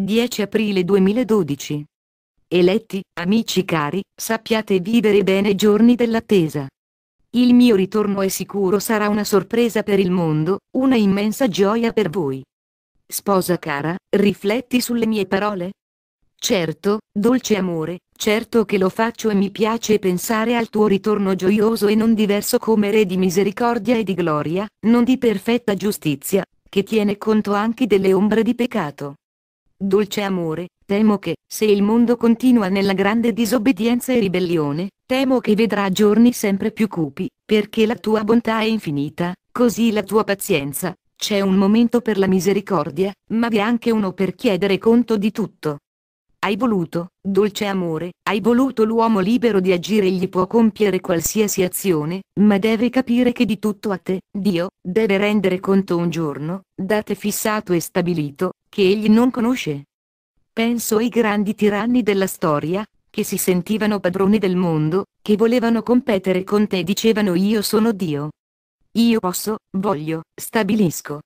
10 aprile 2012. Eletti, amici cari, sappiate vivere bene i giorni dell'attesa. Il mio ritorno è sicuro sarà una sorpresa per il mondo, una immensa gioia per voi. Sposa cara, rifletti sulle mie parole? Certo, dolce amore, certo che lo faccio e mi piace pensare al tuo ritorno gioioso e non diverso come re di misericordia e di gloria, non di perfetta giustizia, che tiene conto anche delle ombre di peccato. Dolce amore, temo che, se il mondo continua nella grande disobbedienza e ribellione, temo che vedrà giorni sempre più cupi, perché la tua bontà è infinita, così la tua pazienza. C'è un momento per la misericordia, ma vi è anche uno per chiedere conto di tutto. Hai voluto, dolce amore, hai voluto l'uomo libero di agire egli può compiere qualsiasi azione, ma deve capire che di tutto a te, Dio, deve rendere conto un giorno, date fissato e stabilito, che egli non conosce. Penso ai grandi tiranni della storia, che si sentivano padroni del mondo, che volevano competere con te e dicevano io sono Dio. Io posso, voglio, stabilisco.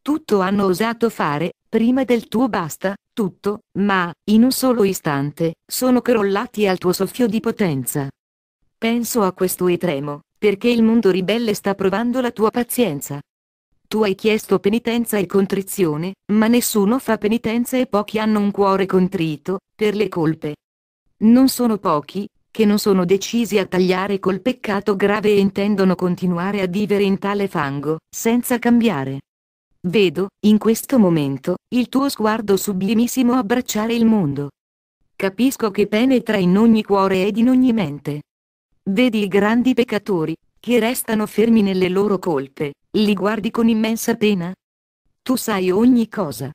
Tutto hanno osato fare, prima del tuo basta, tutto, ma, in un solo istante, sono crollati al tuo soffio di potenza. Penso a questo e tremo, perché il mondo ribelle sta provando la tua pazienza. Tu hai chiesto penitenza e contrizione, ma nessuno fa penitenza e pochi hanno un cuore contrito, per le colpe. Non sono pochi, che non sono decisi a tagliare col peccato grave e intendono continuare a vivere in tale fango, senza cambiare. Vedo, in questo momento, il tuo sguardo sublimissimo abbracciare il mondo. Capisco che penetra in ogni cuore ed in ogni mente. Vedi i grandi peccatori, che restano fermi nelle loro colpe, li guardi con immensa pena? Tu sai ogni cosa.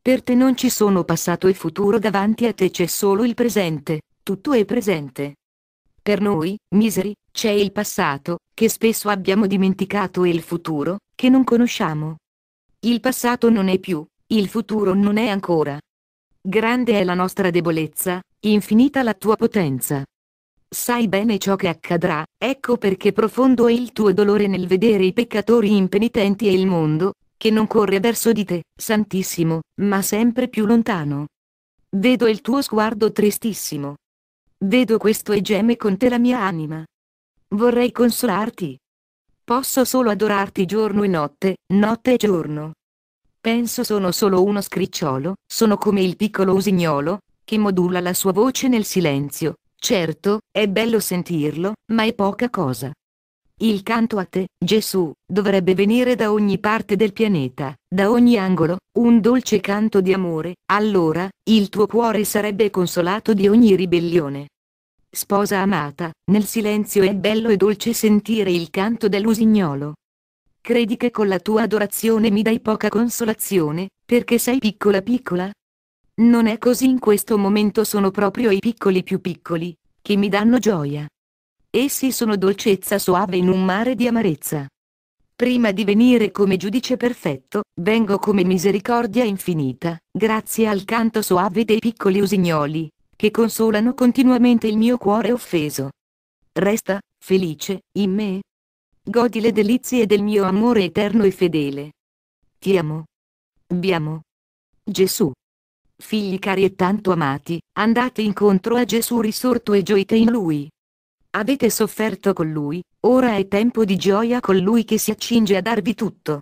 Per te non ci sono passato e futuro davanti a te c'è solo il presente, tutto è presente. Per noi, miseri, c'è il passato, che spesso abbiamo dimenticato e il futuro, che non conosciamo. Il passato non è più, il futuro non è ancora. Grande è la nostra debolezza, infinita la tua potenza sai bene ciò che accadrà, ecco perché profondo è il tuo dolore nel vedere i peccatori impenitenti e il mondo, che non corre verso di te, Santissimo, ma sempre più lontano. Vedo il tuo sguardo tristissimo. Vedo questo e geme con te la mia anima. Vorrei consolarti. Posso solo adorarti giorno e notte, notte e giorno. Penso sono solo uno scricciolo, sono come il piccolo usignolo, che modula la sua voce nel silenzio, Certo, è bello sentirlo, ma è poca cosa. Il canto a te, Gesù, dovrebbe venire da ogni parte del pianeta, da ogni angolo, un dolce canto di amore, allora, il tuo cuore sarebbe consolato di ogni ribellione. Sposa amata, nel silenzio è bello e dolce sentire il canto dell'usignolo. Credi che con la tua adorazione mi dai poca consolazione, perché sei piccola piccola? Non è così in questo momento sono proprio i piccoli più piccoli, che mi danno gioia. Essi sono dolcezza soave in un mare di amarezza. Prima di venire come giudice perfetto, vengo come misericordia infinita, grazie al canto soave dei piccoli usignoli, che consolano continuamente il mio cuore offeso. Resta, felice, in me. Godi le delizie del mio amore eterno e fedele. Ti amo. Vi amo. Gesù figli cari e tanto amati, andate incontro a Gesù risorto e gioite in lui. Avete sofferto con lui, ora è tempo di gioia con lui che si accinge a darvi tutto.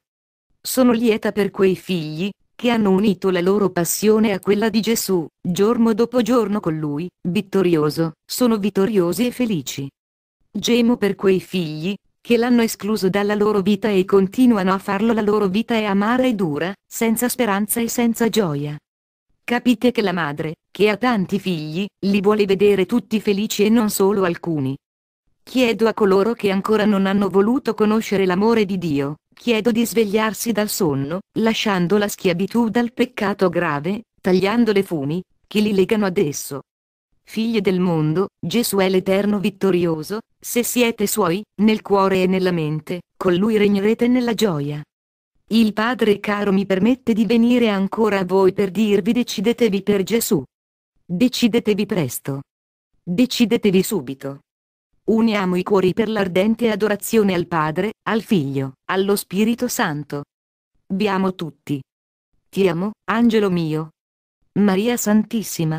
Sono lieta per quei figli, che hanno unito la loro passione a quella di Gesù, giorno dopo giorno con lui, vittorioso, sono vittoriosi e felici. Gemo per quei figli, che l'hanno escluso dalla loro vita e continuano a farlo la loro vita è amara e dura, senza speranza e senza gioia. Capite che la madre, che ha tanti figli, li vuole vedere tutti felici e non solo alcuni. Chiedo a coloro che ancora non hanno voluto conoscere l'amore di Dio, chiedo di svegliarsi dal sonno, lasciando la schiavitù dal peccato grave, tagliando le fumi, che li legano ad esso. Figli del mondo, Gesù è l'Eterno vittorioso, se siete suoi, nel cuore e nella mente, con lui regnerete nella gioia. Il Padre caro mi permette di venire ancora a voi per dirvi decidetevi per Gesù. Decidetevi presto. Decidetevi subito. Uniamo i cuori per l'ardente adorazione al Padre, al Figlio, allo Spirito Santo. Vi amo tutti. Ti amo, angelo mio. Maria Santissima.